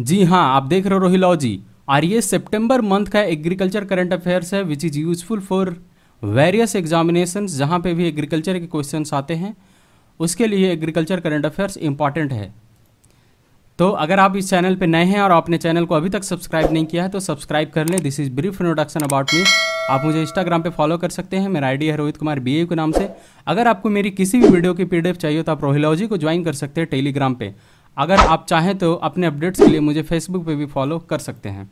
जी हाँ आप देख रहे हो रोहिलॉजी और ये सितंबर मंथ का एग्रीकल्चर करंट अफेयर्स है which is useful for various examination जहाँ पे भी एग्रीकल्चर के क्वेश्चन आते हैं उसके लिए एग्रीकल्चर करंट अफेयर्स इंपॉर्टेंट है तो अगर आप इस चैनल पे नए हैं और आपने चैनल को अभी तक सब्सक्राइब नहीं किया है तो सब्सक्राइब कर लें this is brief introduction about me आप मुझे इंस्टाग्राम पे फॉलो कर सकते हैं मेरा आईडी है रोहित कुमार बी के नाम से अगर आपको मेरी किसी भी वीडियो की पीडीएफ चाहिए तो आप रोहिलॉजी को ज्वाइन कर सकते हैं टेलीग्राम पर अगर आप चाहें तो अपने अपडेट्स के लिए मुझे फेसबुक पे भी फॉलो कर सकते हैं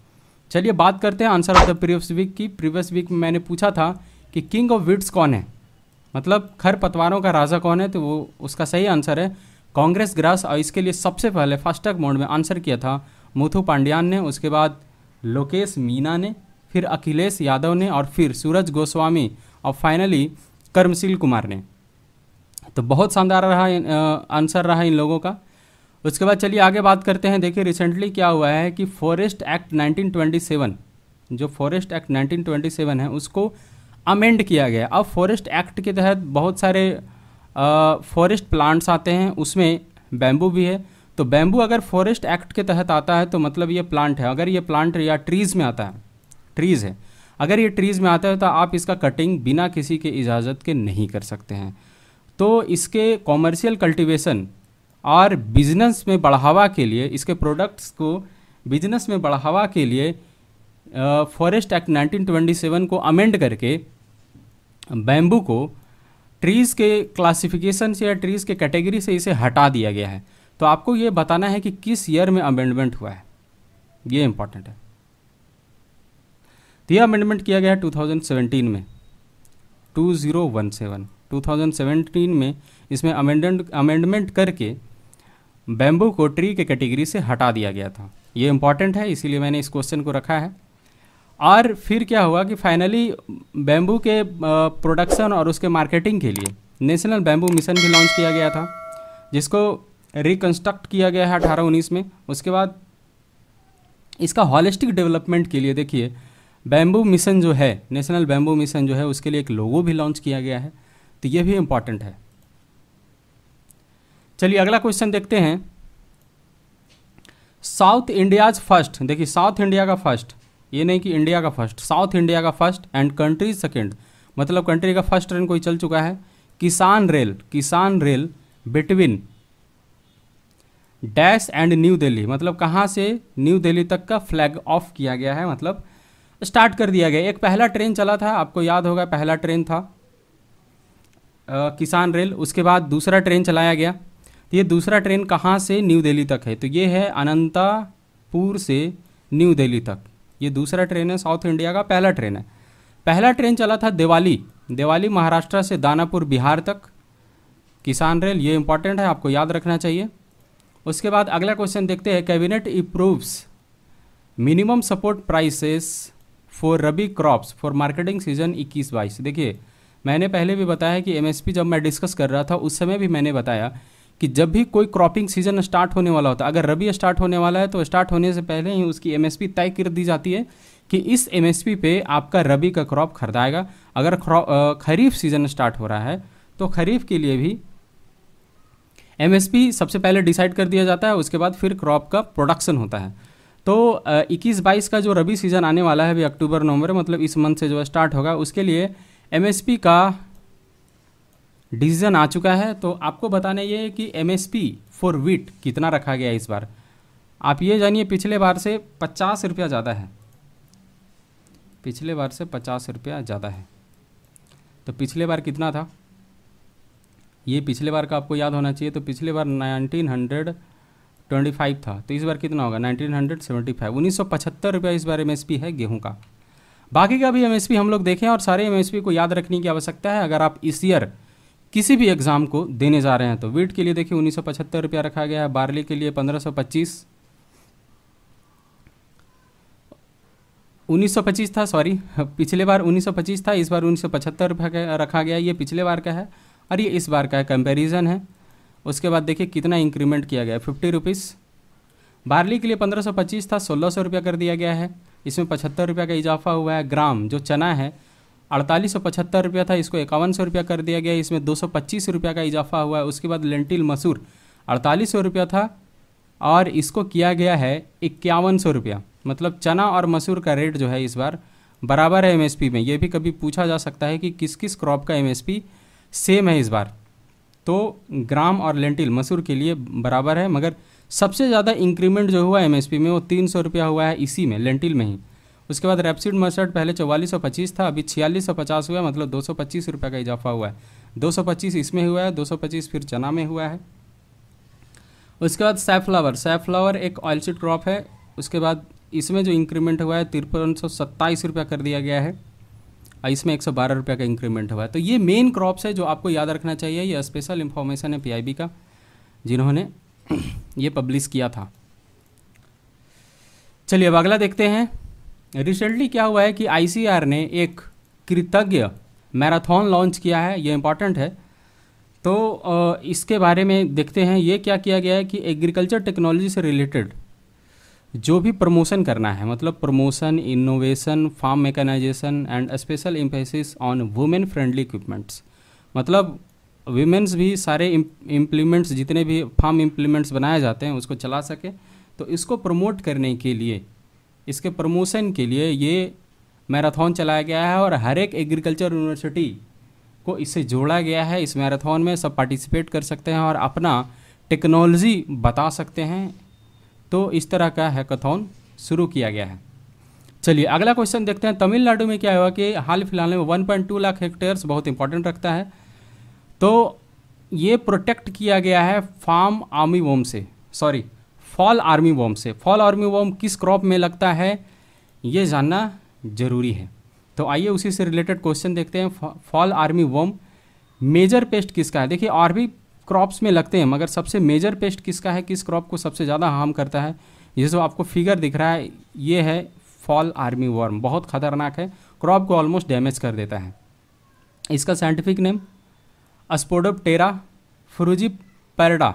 चलिए बात करते हैं answer of the previous week की प्रीवियस वीक में मैंने पूछा था कि किंग ऑफ विड्स कौन है मतलब खर पतवारों का राजा कौन है तो वो उसका सही आंसर है कांग्रेस ग्रास और इसके लिए सबसे पहले फास्टैग मोड में आंसर किया था मुथु पांड्यान ने उसके बाद लोकेश मीना ने फिर अखिलेश यादव ने और फिर सूरज गोस्वामी और फाइनली कर्मशील कुमार ने तो बहुत शानदार रहा आंसर रहा इन लोगों का उसके बाद चलिए आगे बात करते हैं देखिए रिसेंटली क्या हुआ है कि फॉरेस्ट एक्ट 1927 जो फॉरेस्ट एक्ट 1927 है उसको अमेंड किया गया अब फॉरेस्ट एक्ट के तहत बहुत सारे फॉरेस्ट प्लांट्स आते हैं उसमें बैम्बू भी है तो बैम्बू अगर फॉरेस्ट एक्ट के तहत आता है तो मतलब ये प्लांट है अगर ये प्लांट या ट्रीज़ में आता है ट्रीज़ है अगर ये ट्रीज़ में आता है तो आप इसका कटिंग बिना किसी के इजाज़त के नहीं कर सकते हैं तो इसके कॉमर्शियल कल्टीवेशन और बिजनेस में बढ़ावा के लिए इसके प्रोडक्ट्स को बिजनेस में बढ़ावा के लिए फॉरेस्ट एक्ट 1927 को अमेंड करके बैम्बू को ट्रीज़ के क्लासिफिकेशन से या ट्रीज़ के कैटेगरी से इसे हटा दिया गया है तो आपको ये बताना है कि किस ईयर में अमेंडमेंट हुआ है ये इम्पॉर्टेंट है तो यह अमेंडमेंट किया गया है 2017 में 2017 2017 में इसमें अमेंडमेंट अमेंडमेंट करके बैम्बू को ट्री के कैटेगरी से हटा दिया गया था ये इम्पॉर्टेंट है इसीलिए मैंने इस क्वेश्चन को रखा है और फिर क्या हुआ कि फाइनली बैम्बू के प्रोडक्शन और उसके मार्केटिंग के लिए नेशनल बैम्बू मिशन भी लॉन्च किया गया था जिसको रिकन्स्ट्रक्ट किया गया है अठारह उन्नीस में उसके बाद इसका हॉलिस्टिक डेवलपमेंट के लिए देखिए बैम्बू मिशन जो है नेशनल बैम्बू मिशन जो है उसके लिए एक लोगो भी लॉन्च किया गया है तो ये भी इम्पॉर्टेंट है चलिए अगला क्वेश्चन देखते हैं साउथ इंडियाज फर्स्ट देखिए साउथ इंडिया का फर्स्ट ये नहीं कि इंडिया का फर्स्ट साउथ इंडिया का फर्स्ट एंड कंट्री सेकेंड मतलब कंट्री का फर्स्ट ट्रेन कोई चल चुका है Kisan rail Kisan rail between dash and New Delhi मतलब कहाँ से न्यू दिल्ली तक का फ्लैग ऑफ किया गया है मतलब स्टार्ट कर दिया गया एक पहला ट्रेन चला था आपको याद होगा पहला ट्रेन था आ, किसान रेल उसके बाद दूसरा ट्रेन चलाया गया तो ये दूसरा ट्रेन कहाँ से न्यू दिल्ली तक है तो ये है अनंतापुर से न्यू दिल्ली तक ये दूसरा ट्रेन है साउथ इंडिया का पहला ट्रेन है पहला ट्रेन चला था दिवाली दिवाली महाराष्ट्र से दानापुर बिहार तक किसान रेल ये इंपॉर्टेंट है आपको याद रखना चाहिए उसके बाद अगला क्वेश्चन देखते हैं cabinet approves minimum support prices for rabi crops for marketing season इक्कीस बाईस देखिए मैंने पहले भी बताया कि एमएसपी जब मैं डिस्कस कर रहा था उस समय भी मैंने बताया कि जब भी कोई क्रॉपिंग सीजन स्टार्ट होने वाला होता है अगर रबी स्टार्ट होने वाला है तो स्टार्ट होने से पहले ही उसकी एम तय कर दी जाती है कि इस एम पे आपका रबी का क्रॉप खरीदाएगा अगर खरीफ सीजन स्टार्ट हो रहा है तो खरीफ के लिए भी एम सबसे पहले डिसाइड कर दिया जाता है उसके बाद फिर क्रॉप का प्रोडक्शन होता है तो इक्कीस बाईस का जो रबी सीज़न आने वाला है अभी अक्टूबर नवंबर मतलब इस मंथ से जो स्टार्ट होगा उसके लिए एम का डिसीजन आ चुका है तो आपको बताना ये है कि M S P for wheat कितना रखा गया इस बार आप ये जानिए पिछले बार से पचास रुपया ज़्यादा है पिछले बार से पचास रुपया ज़्यादा है तो पिछले बार कितना था ये पिछले बार का आपको याद होना चाहिए तो पिछले बार नाइनटीन हंड्रेड ट्वेंटी फाइव था तो इस बार कितना होगा नाइनटीन हंड्रेड सेवेंटी फाइव उन्नीस सौ पचहत्तर रुपया इस बार एम एस पी है गेहूँ का बाकी का भी एम एस पी हम लोग देखें और सारे एम एस पी को याद रखने की आवश्यकता है अगर आप इस ईयर किसी भी एग्ज़ाम को देने जा रहे हैं तो वीट के लिए देखिए उन्नीस सौ पचहत्तर रुपया रखा गया है बार्ली के लिए पंद्रह सौ पच्चीस उन्नीस सौ पच्चीस था सॉरी पिछले बार उन्नीस सौ पच्चीस था इस बार उन्नीस सौ पचहत्तर रुपया रखा गया ये पिछले बार का है और ये इस बार का है कंपेरिजन है उसके बाद देखिए कितना इंक्रीमेंट किया गया है फिफ्टी रुपीज़ बार्ली के लिए पंद्रह सौ पच्चीस था सोलह सौ रुपया कर दिया गया है इसमें पचहत्तर रुपया का इजाफा हुआ है ग्राम जो चना है अड़तालीस सौ पचहत्तर रुपया था इसको इक्यावन सौ रुपया कर दिया गया इसमें दो सौ पच्चीस रुपया का इजाफा हुआ है उसके बाद लेंटिल मसूर अड़तालीस सौ रुपया था और इसको किया गया है इक्यावन सौ रुपया मतलब चना और मसूर का रेट जो है इस बार बराबर है एमएसपी में ये भी कभी पूछा जा सकता है कि किस किस क्रॉप का एमएसपी सेम है इस बार तो ग्राम और लेंटिल मसूर के लिए बराबर है मगर सबसे ज़्यादा इंक्रीमेंट जो हुआ एमएसपी में वो तीन सौ रुपया हुआ है इसी में लेंटिल में ही उसके बाद रेपसीड मस्टर्ड पहले चौवालीस सौ पच्चीस था अभी छियालीस सौ पचास हुआ मतलब दो सौ पच्चीस रुपये का इजाफा हुआ है दो सौ पच्चीस इसमें हुआ है दो सौ पच्चीस फिर चना में हुआ है उसके बाद सैफ्लावर सैफ्लावर एक सीड क्रॉप है उसके बाद इसमें जो इंक्रीमेंट हुआ है तिरपन सौ सत्ताईस रुपया कर दिया गया है और इसमें एक सौ बारह रुपये का इंक्रीमेंट हुआ है तो ये मेन क्रॉप्स है जो आपको याद रखना चाहिए ये स्पेशल इन्फॉर्मेशन है बी का जिन्होंने ये पब्लिश किया था चलिए अब अगला देखते हैं रिसेंटली क्या हुआ है कि आई ने एक कृतज्ञ मैराथन लॉन्च किया है ये इम्पॉर्टेंट है तो इसके बारे में देखते हैं ये क्या किया गया है कि एग्रीकल्चर टेक्नोलॉजी से रिलेटेड जो भी प्रमोशन करना है मतलब promotion innovation farm mechanisation and special emphasis on women friendly equipments मतलब वुमेन्स भी सारे इम्प्लीमेंट्स जितने भी फार्म इम्प्लीमेंट्स बनाए जाते हैं उसको चला सके तो इसको प्रमोट करने के लिए इसके प्रमोशन के लिए ये मैराथन चलाया गया है और हर एक एग्रीकल्चर यूनिवर्सिटी को इससे जोड़ा गया है इस मैराथन में सब पार्टिसिपेट कर सकते हैं और अपना टेक्नोलॉजी बता सकते हैं तो इस तरह का हैकाथन शुरू किया गया है चलिए अगला क्वेश्चन देखते हैं तमिलनाडु में क्या हुआ कि हाल फिलहाल में 1.2 लाख हेक्टेयर्स बहुत इंपॉर्टेंट रखता है तो ये प्रोटेक्ट किया गया है फार्म आर्मी वोम से सॉरी फॉल आर्मी वॉम से फॉल आर्मी वॉम किस क्रॉप में लगता है ये जानना जरूरी है तो आइए उसी से रिलेटेड क्वेश्चन देखते हैं fall army worm major pest किसका है देखिए और भी क्रॉप्स में लगते हैं मगर सबसे मेजर पेस्ट किसका है किस क्रॉप को सबसे ज़्यादा हार्म करता है ये जो आपको फिगर दिख रहा है ये है फॉल आर्मी वर्म बहुत खतरनाक है क्रॉप को ऑलमोस्ट डैमेज कर देता है इसका साइंटिफिक नेम टेरा फ्रूजी पैरडा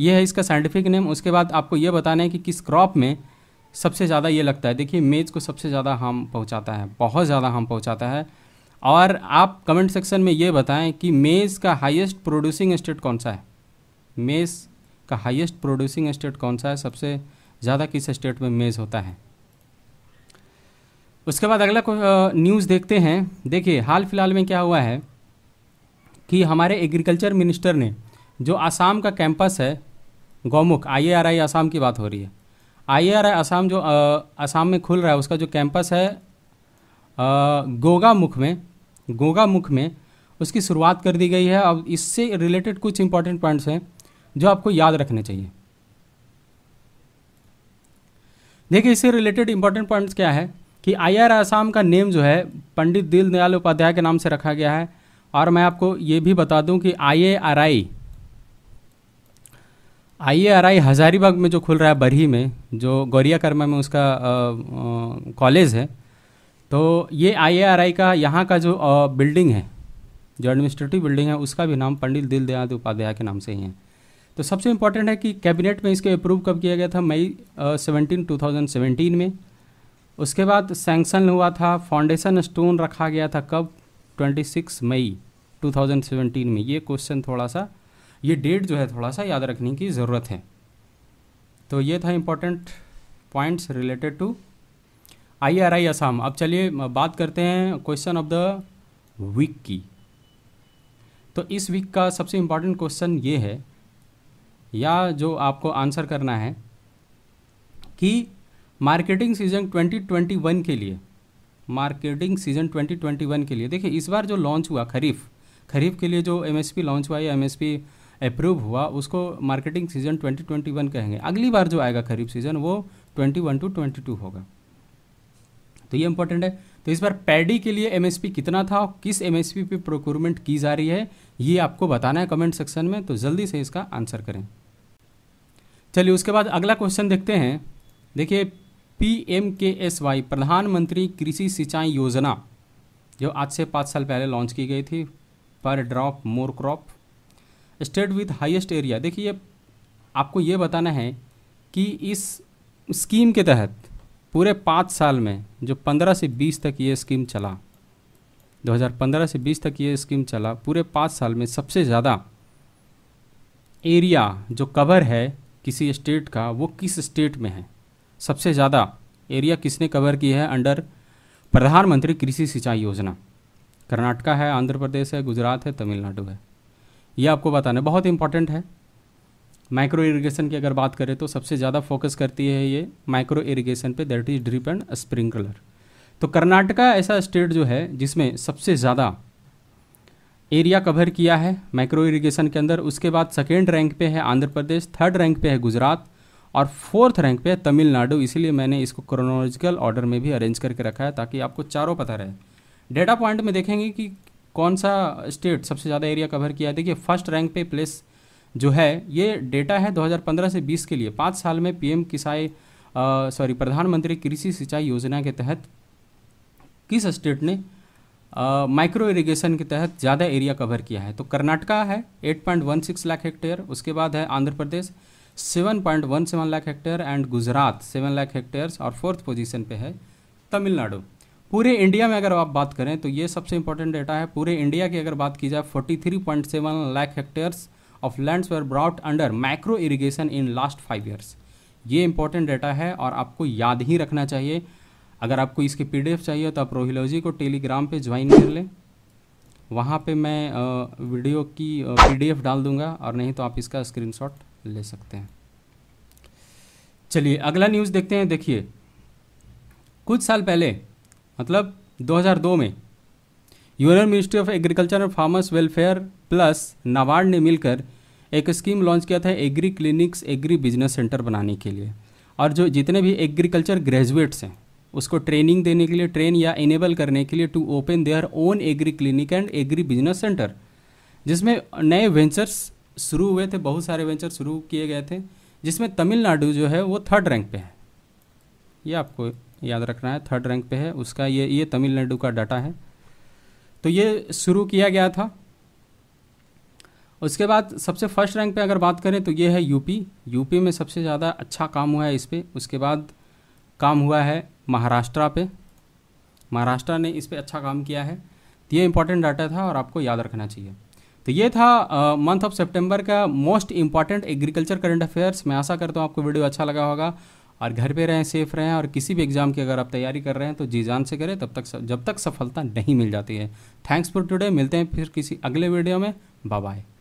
ये है इसका साइंटिफिक नेम उसके बाद आपको ये बताना है कि किस क्रॉप में सबसे ज़्यादा ये लगता है देखिए मेज को सबसे ज़्यादा हार्म पहुँचाता है बहुत ज़्यादा हार्म पहुँचाता है और आप कमेंट सेक्शन में ये बताएं कि मेज़ का हाईएस्ट प्रोड्यूसिंग स्टेट कौन सा है मेज़ का हाईएस्ट प्रोड्यूसिंग स्टेट कौन सा है सबसे ज़्यादा किस स्टेट में मेज़ होता है उसके बाद अगला न्यूज़ देखते हैं देखिए हाल फिलहाल में क्या हुआ है कि हमारे एग्रीकल्चर मिनिस्टर ने जो आसाम का कैंपस है Gaumukh I R I Assam की बात हो रही है आई आर आई आसाम जो आसाम में खुल रहा है उसका जो कैंपस है गोगामुख में गोगामुख में उसकी शुरुआत कर दी गई है अब इससे रिलेटेड कुछ इंपॉर्टेंट पॉइंट्स हैं जो आपको याद रखने चाहिए देखिए इससे रिलेटेड इंपॉर्टेंट पॉइंट्स क्या है कि आई आर आसाम का नेम जो है पंडित दीनदयाल उपाध्याय के नाम से रखा गया है और मैं आपको ये भी बता दूं कि I A R I I R I Hazaribagh में जो खुल रहा है बरही में जो गौरिया कर्मा में उसका कॉलेज है तो ये आई आर आई का यहाँ का जो बिल्डिंग है जो एडमिनिस्ट्रेटिव बिल्डिंग है उसका भी नाम पंडित दिल दयाल उपाध्याय के नाम से ही है तो सबसे इम्पोर्टेंट है कि कैबिनेट में इसके अप्रूव कब किया गया था मई सेवनटीन टू थाउजेंड सेवेंटीन में उसके बाद सैंक्शन हुआ था फाउंडेशन स्टोन रखा गया था कब सिक्स मई 2017 में ये क्वेश्चन थोड़ा सा ये डेट जो है थोड़ा सा याद रखने की ज़रूरत है तो ये था important points related to I R I Assam अब चलिए बात करते हैं क्वेश्चन ऑफ द वीक की तो इस वीक का सबसे इम्पॉर्टेंट क्वेश्चन ये है या जो आपको आंसर करना है कि मार्केटिंग सीजन 2021 के लिए मार्केटिंग सीजन 2021 के लिए देखिए इस बार जो लॉन्च हुआ खरीफ खरीफ के लिए जो एमएसपी लॉन्च हुआ या एमएसपी अप्रूव हुआ उसको मार्केटिंग सीजन 2021 कहेंगे अगली बार जो आएगा खरीफ सीजन वो 21 टू 22 होगा तो ये इंपॉर्टेंट है तो इस बार पैडी के लिए एमएसपी कितना था और किस एमएसपी पे प्रोक्योरमेंट की जा रही है ये आपको बताना है कमेंट सेक्शन में तो जल्दी से इसका आंसर करें चलिए उसके बाद अगला क्वेश्चन देखते हैं देखिए P M K S Y Pradhanmantri Krishi सिंचाई योजना जो आज से पाँच साल पहले लॉन्च की गई थी पर drop more crop state with highest area देखिए आपको ये बताना है कि इस स्कीम के तहत पूरे पाँच साल में जो पंद्रह से बीस तक ये स्कीम चला 2015 से 20 तक ये स्कीम चला पूरे पाँच साल में सबसे ज़्यादा एरिया जो कवर है किसी स्टेट का वो किस स्टेट में है सबसे ज़्यादा एरिया किसने कवर की है अंडर प्रधानमंत्री कृषि सिंचाई योजना कर्नाटका है आंध्र प्रदेश है गुजरात है तमिलनाडु है ये आपको बताना बहुत इंपॉर्टेंट है माइक्रो इरिगेशन की अगर बात करें तो सबसे ज़्यादा फोकस करती है ये माइक्रो इरिगेशन पे that is drip and sprinkler तो कर्नाटका ऐसा स्टेट जो है जिसमें सबसे ज़्यादा एरिया कवर किया है माइक्रो इरिगेशन के अंदर उसके बाद सेकेंड रैंक पे है आंध्र प्रदेश थर्ड रैंक पे है गुजरात और फोर्थ रैंक पे है तमिलनाडु इसीलिए मैंने इसको क्रोनोलॉजिकल ऑर्डर में भी अरेंज करके रखा है ताकि आपको चारों पता रहे डेटा पॉइंट में देखेंगे कि कौन सा स्टेट सबसे ज़्यादा एरिया कवर किया है देखिए फर्स्ट रैंक पे प्लेस जो है ये डेटा है 2015 से 20 के लिए पाँच साल में पीएम किसाई सॉरी प्रधानमंत्री कृषि सिंचाई योजना के तहत किस स्टेट ने माइक्रो इरिगेशन के तहत ज़्यादा एरिया कवर किया है तो कर्नाटका है 8.16 लाख हेक्टेयर उसके बाद है Andhra Pradesh 7.17 lakh hectare and Gujarat 7 lakh hectares और फोर्थ पोजीशन पे है तमिलनाडु पूरे इंडिया में अगर आप बात करें तो ये सबसे इंपॉर्टेंट डेटा है पूरे इंडिया की अगर बात की जाए 43.7 lakh hectares of lands were brought under micro irrigation in last five years ये इंपॉर्टेंट डेटा है और आपको याद ही रखना चाहिए अगर आपको इसके पी चाहिए तो आप रोहिलोजी को टेलीग्राम पर ज्वाइन कर लें वहाँ पे मैं वीडियो की पीडीएफ डाल दूंगा और नहीं तो आप इसका स्क्रीनशॉट ले सकते हैं चलिए अगला न्यूज़ देखते हैं देखिए कुछ साल पहले मतलब 2002 में union ministry of agriculture and farmers welfare plus NABARD ने मिलकर एक स्कीम लॉन्च किया था agri clinics agri business centre बनाने के लिए और जो जितने भी एग्रीकल्चर ग्रेजुएट्स हैं उसको ट्रेनिंग देने के लिए ट्रेन या इनेबल करने के लिए to open their own agri clinic and agri business centre जिसमें नए वेंचर्स शुरू हुए थे बहुत सारे वेंचर शुरू किए गए थे जिसमें तमिलनाडु जो है वो थर्ड रैंक पे है ये आपको याद रखना है थर्ड रैंक पे है उसका ये ये तमिलनाडु का डाटा है तो ये शुरू किया गया था उसके बाद सबसे फर्स्ट रैंक पे अगर बात करें तो ये है यूपी यूपी में सबसे ज़्यादा अच्छा काम हुआ है इस पर उसके बाद काम हुआ है महाराष्ट्र पे महाराष्ट्र ने इस पर अच्छा काम किया है तो ये इंपॉर्टेंट डाटा था और आपको याद रखना चाहिए तो ये था मंथ ऑफ सेप्टेम्बर का most important agriculture current affairs मैं आशा करता हूँ आपको वीडियो अच्छा लगा होगा और घर पे रहें सेफ रहें और किसी भी एग्ज़ाम की अगर आप तैयारी कर रहे हैं तो जी जान से करें तब तक जब तक सफलता नहीं मिल जाती है थैंक्स फॉर टुडे मिलते हैं फिर किसी अगले वीडियो में बाय